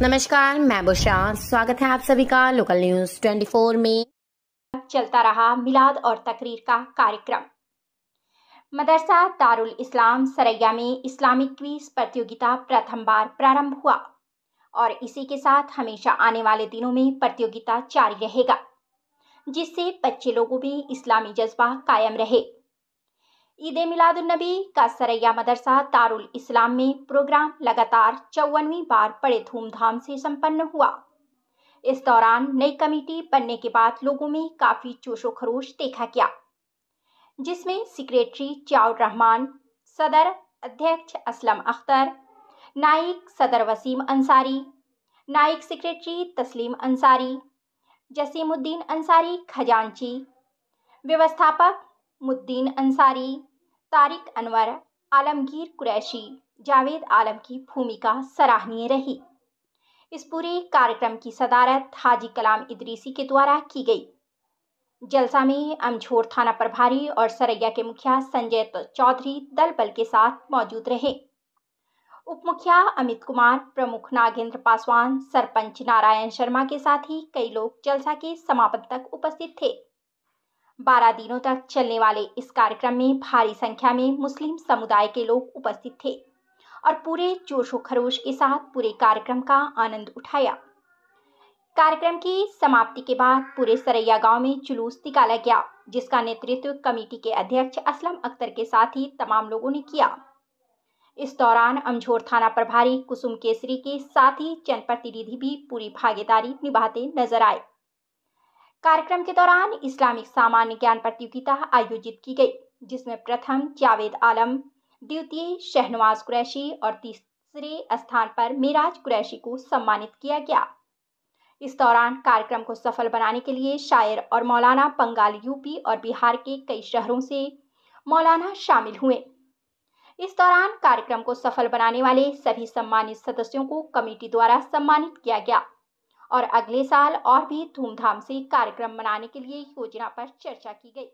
नमस्कार मैं बुशा स्वागत है आप सभी का लोकल न्यूज 24 में चलता रहा मिलाद और तकरीर का कार्यक्रम मदरसा दारुल इस्लाम सरैया में इस्लामिक क्वीज प्रतियोगिता प्रथम बार प्रारंभ हुआ और इसी के साथ हमेशा आने वाले दिनों में प्रतियोगिता जारी रहेगा जिससे बच्चे लोगों में इस्लामी जज्बा कायम रहे ईद मिलादुलनबी का सरैया मदरसा तारुल इस्लाम में प्रोग्राम लगातार चौवनवीं बार बड़े धूमधाम से संपन्न हुआ इस दौरान नई कमेटी बनने के बाद लोगों में काफी जोशो खरोश देखा गया जिसमें सेक्रेटरी जियाउर रहमान सदर अध्यक्ष असलम अख्तर नाइक सदर वसीम अंसारी नाइक सेक्रेटरी तस्लीम अंसारी जसीमुद्दीन अंसारी खजांची व्यवस्थापक मुद्दीन अंसारी तारिक अनवर आलमगीर कुरैशी जावेद आलम की भूमिका सराहनीय रही इस पूरे कार्यक्रम की सदारत हाजी कलाम इदरीसी के द्वारा की गई जलसा में अमझोर थाना प्रभारी और सरैया के मुखिया संजय चौधरी दल बल के साथ मौजूद रहे उप मुखिया अमित कुमार प्रमुख नागेंद्र पासवान सरपंच नारायण शर्मा के साथ ही कई लोग जलसा के समापन तक उपस्थित थे बारह दिनों तक चलने वाले इस कार्यक्रम में भारी संख्या में मुस्लिम समुदाय के लोग उपस्थित थे और पूरे जोशो खरोश के साथ पूरे कार्यक्रम का आनंद उठाया कार्यक्रम की समाप्ति के बाद पूरे सरैया गांव में जुलूस निकाला गया जिसका नेतृत्व कमेटी के अध्यक्ष असलम अख्तर के साथ ही तमाम लोगों ने किया इस दौरान अमझोर थाना प्रभारी कुसुम केसरी के साथ ही जनप्रतिनिधि भी पूरी भागीदारी निभाते नजर आए कार्यक्रम के दौरान इस्लामिक सामान्य ज्ञान प्रतियोगिता आयोजित की गई जिसमें प्रथम जावेद आलम द्वितीय शहनवाज कुरैशी और तीसरे स्थान पर मिराज कुरैशी को सम्मानित किया गया इस दौरान कार्यक्रम को सफल बनाने के लिए शायर और मौलाना बंगाल यूपी और बिहार के कई शहरों से मौलाना शामिल हुए इस दौरान कार्यक्रम को सफल बनाने वाले सभी सम्मानित सदस्यों को कमेटी द्वारा सम्मानित किया गया और अगले साल और भी धूमधाम से कार्यक्रम मनाने के लिए योजना पर चर्चा की गई